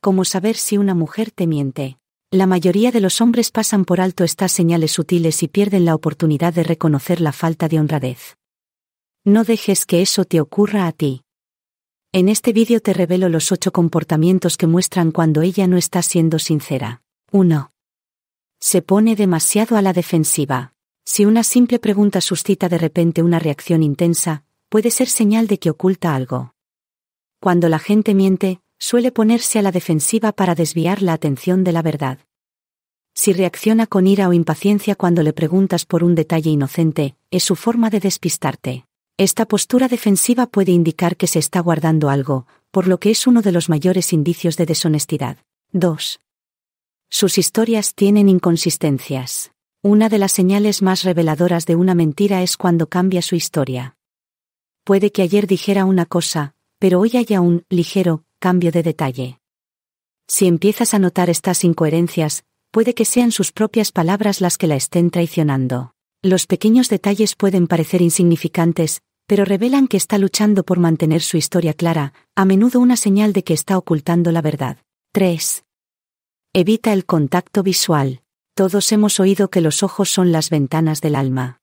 como saber si una mujer te miente. La mayoría de los hombres pasan por alto estas señales sutiles y pierden la oportunidad de reconocer la falta de honradez. No dejes que eso te ocurra a ti. En este vídeo te revelo los ocho comportamientos que muestran cuando ella no está siendo sincera. 1. Se pone demasiado a la defensiva. Si una simple pregunta suscita de repente una reacción intensa, puede ser señal de que oculta algo. Cuando la gente miente, suele ponerse a la defensiva para desviar la atención de la verdad. Si reacciona con ira o impaciencia cuando le preguntas por un detalle inocente, es su forma de despistarte. Esta postura defensiva puede indicar que se está guardando algo, por lo que es uno de los mayores indicios de deshonestidad. 2. Sus historias tienen inconsistencias. Una de las señales más reveladoras de una mentira es cuando cambia su historia. Puede que ayer dijera una cosa, pero hoy haya un ligero Cambio de detalle. Si empiezas a notar estas incoherencias, puede que sean sus propias palabras las que la estén traicionando. Los pequeños detalles pueden parecer insignificantes, pero revelan que está luchando por mantener su historia clara, a menudo una señal de que está ocultando la verdad. 3. Evita el contacto visual. Todos hemos oído que los ojos son las ventanas del alma.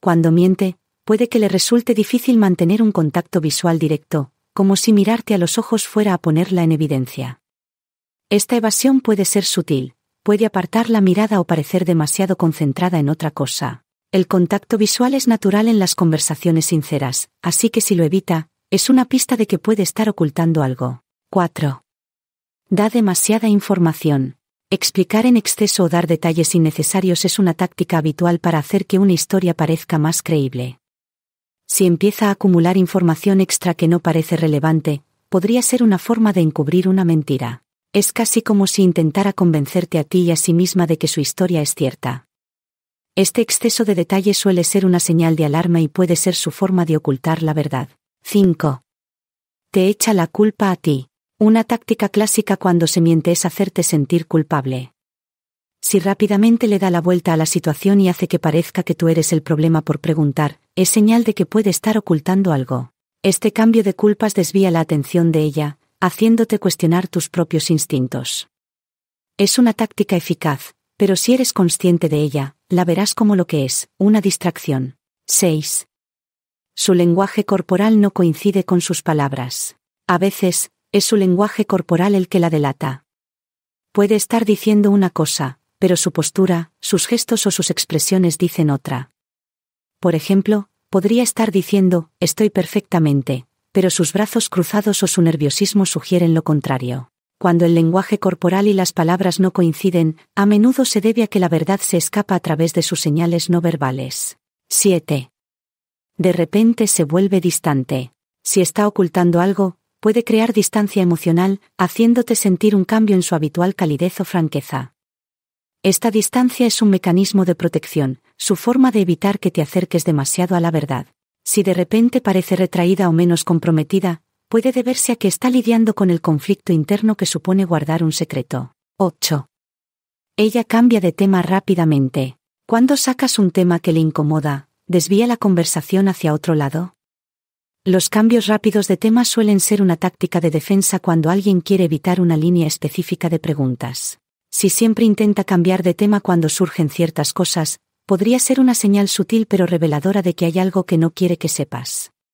Cuando miente, puede que le resulte difícil mantener un contacto visual directo, como si mirarte a los ojos fuera a ponerla en evidencia. Esta evasión puede ser sutil, puede apartar la mirada o parecer demasiado concentrada en otra cosa. El contacto visual es natural en las conversaciones sinceras, así que si lo evita, es una pista de que puede estar ocultando algo. 4. Da demasiada información. Explicar en exceso o dar detalles innecesarios es una táctica habitual para hacer que una historia parezca más creíble si empieza a acumular información extra que no parece relevante, podría ser una forma de encubrir una mentira. Es casi como si intentara convencerte a ti y a sí misma de que su historia es cierta. Este exceso de detalle suele ser una señal de alarma y puede ser su forma de ocultar la verdad. 5. Te echa la culpa a ti. Una táctica clásica cuando se miente es hacerte sentir culpable. Si rápidamente le da la vuelta a la situación y hace que parezca que tú eres el problema por preguntar, es señal de que puede estar ocultando algo. Este cambio de culpas desvía la atención de ella, haciéndote cuestionar tus propios instintos. Es una táctica eficaz, pero si eres consciente de ella, la verás como lo que es, una distracción. 6. Su lenguaje corporal no coincide con sus palabras. A veces, es su lenguaje corporal el que la delata. Puede estar diciendo una cosa, pero su postura, sus gestos o sus expresiones dicen otra. Por ejemplo, podría estar diciendo, estoy perfectamente, pero sus brazos cruzados o su nerviosismo sugieren lo contrario. Cuando el lenguaje corporal y las palabras no coinciden, a menudo se debe a que la verdad se escapa a través de sus señales no verbales. 7. De repente se vuelve distante. Si está ocultando algo, puede crear distancia emocional, haciéndote sentir un cambio en su habitual calidez o franqueza. Esta distancia es un mecanismo de protección, su forma de evitar que te acerques demasiado a la verdad. Si de repente parece retraída o menos comprometida, puede deberse a que está lidiando con el conflicto interno que supone guardar un secreto. 8. Ella cambia de tema rápidamente. Cuando sacas un tema que le incomoda, desvía la conversación hacia otro lado. Los cambios rápidos de tema suelen ser una táctica de defensa cuando alguien quiere evitar una línea específica de preguntas. Si siempre intenta cambiar de tema cuando surgen ciertas cosas, podría ser una señal sutil pero reveladora de que hay algo que no quiere que sepas.